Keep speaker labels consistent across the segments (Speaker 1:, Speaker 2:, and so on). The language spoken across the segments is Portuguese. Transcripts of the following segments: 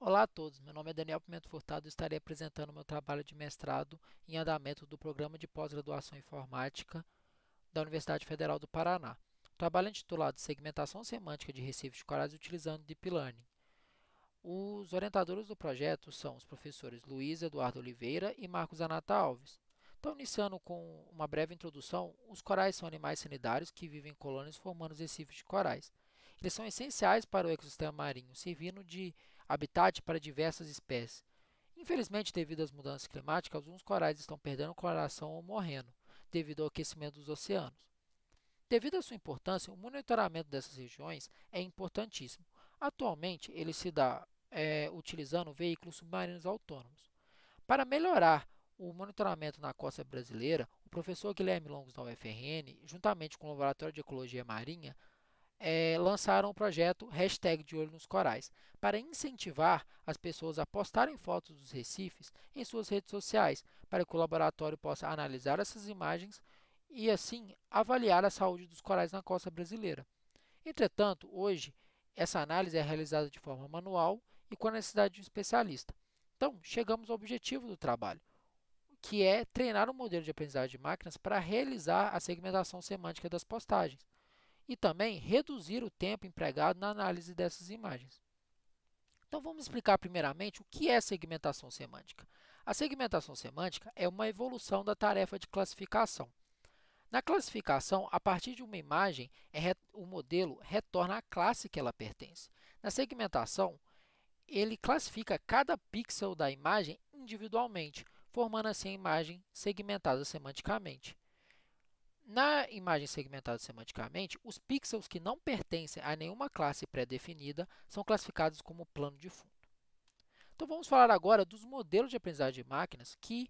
Speaker 1: Olá a todos, meu nome é Daniel Pimenta Furtado e estarei apresentando meu trabalho de mestrado em andamento do Programa de Pós-Graduação em Informática da Universidade Federal do Paraná. O trabalho é intitulado Segmentação Semântica de Recifes de Corais utilizando Deep Learning. Os orientadores do projeto são os professores Luiz Eduardo Oliveira e Marcos Anata Alves. Então, iniciando com uma breve introdução, os corais são animais sanitários que vivem em colônias formando recifes de corais. Eles são essenciais para o ecossistema marinho, servindo de habitat para diversas espécies. Infelizmente, devido às mudanças climáticas, alguns corais estão perdendo coloração ou morrendo, devido ao aquecimento dos oceanos. Devido à sua importância, o monitoramento dessas regiões é importantíssimo. Atualmente, ele se dá é, utilizando veículos submarinos autônomos. Para melhorar o monitoramento na costa brasileira, o professor Guilherme Longos da UFRN, juntamente com o Laboratório de Ecologia Marinha, é, lançaram o projeto Hashtag de Olho nos Corais, para incentivar as pessoas a postarem fotos dos recifes em suas redes sociais, para que o laboratório possa analisar essas imagens e, assim, avaliar a saúde dos corais na costa brasileira. Entretanto, hoje, essa análise é realizada de forma manual e com a necessidade de um especialista. Então, chegamos ao objetivo do trabalho, que é treinar um modelo de aprendizagem de máquinas para realizar a segmentação semântica das postagens e também reduzir o tempo empregado na análise dessas imagens. Então vamos explicar primeiramente o que é segmentação semântica. A segmentação semântica é uma evolução da tarefa de classificação. Na classificação, a partir de uma imagem, é o modelo retorna a classe que ela pertence. Na segmentação, ele classifica cada pixel da imagem individualmente, formando assim a imagem segmentada semanticamente. Na imagem segmentada semanticamente, os pixels que não pertencem a nenhuma classe pré-definida são classificados como plano de fundo. Então, vamos falar agora dos modelos de aprendizagem de máquinas que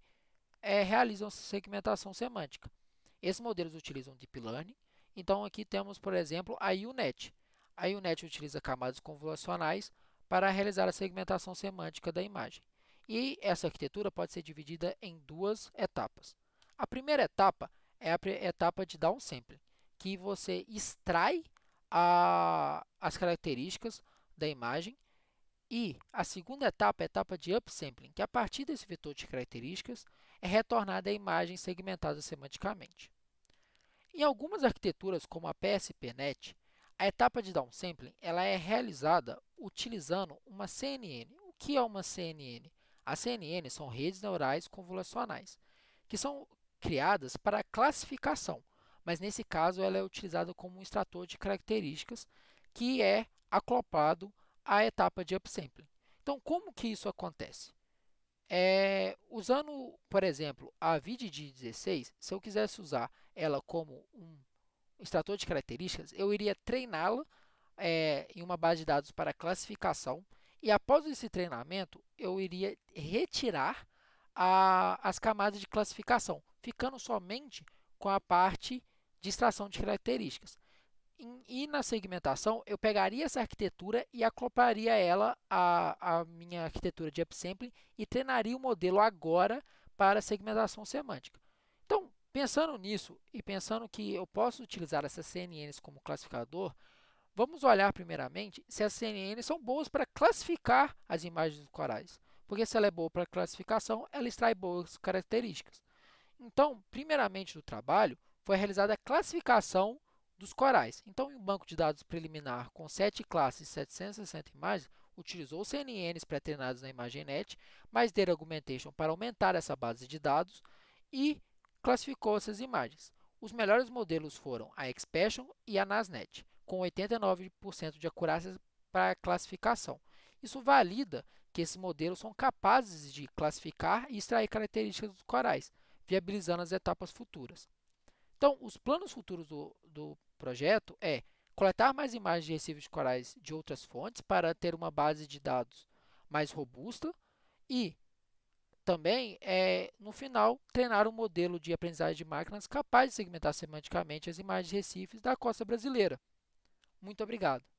Speaker 1: é, realizam segmentação semântica. Esses modelos utilizam Deep Learning. Então, aqui temos, por exemplo, a UNET. A UNET utiliza camadas convolucionais para realizar a segmentação semântica da imagem. E essa arquitetura pode ser dividida em duas etapas. A primeira etapa é, é a etapa de downsampling, que você extrai a, as características da imagem e a segunda etapa é a etapa de upsampling, que a partir desse vetor de características é retornada a imagem segmentada semanticamente. Em algumas arquiteturas, como a PSPNet, a etapa de downsampling ela é realizada utilizando uma CNN. O que é uma CNN? As CNN são redes neurais convolucionais, que, são, criadas para classificação, mas nesse caso ela é utilizada como um extrator de características que é acoplado à etapa de upsampling. Então, como que isso acontece? É, usando, por exemplo, a VDD16, se eu quisesse usar ela como um extrator de características, eu iria treiná-la é, em uma base de dados para classificação e após esse treinamento eu iria retirar a, as camadas de classificação ficando somente com a parte de extração de características. E, na segmentação, eu pegaria essa arquitetura e acoplaria ela à, à minha arquitetura de upsampling e treinaria o modelo agora para segmentação semântica. Então, pensando nisso e pensando que eu posso utilizar essas CNNs como classificador, vamos olhar primeiramente se as CNNs são boas para classificar as imagens corais. Porque se ela é boa para classificação, ela extrai boas características. Então, primeiramente no trabalho, foi realizada a classificação dos corais. Então, em um banco de dados preliminar com 7 classes e 760 imagens, utilizou CNNs pré-treinados na ImageNet, mais Data Augmentation para aumentar essa base de dados e classificou essas imagens. Os melhores modelos foram a Expression e a Nasnet, com 89% de acurácia para a classificação. Isso valida que esses modelos são capazes de classificar e extrair características dos corais, viabilizando as etapas futuras. Então, os planos futuros do, do projeto é coletar mais imagens de recifes corais de outras fontes para ter uma base de dados mais robusta e também, é, no final, treinar um modelo de aprendizagem de máquinas capaz de segmentar semanticamente as imagens de recifes da costa brasileira. Muito obrigado!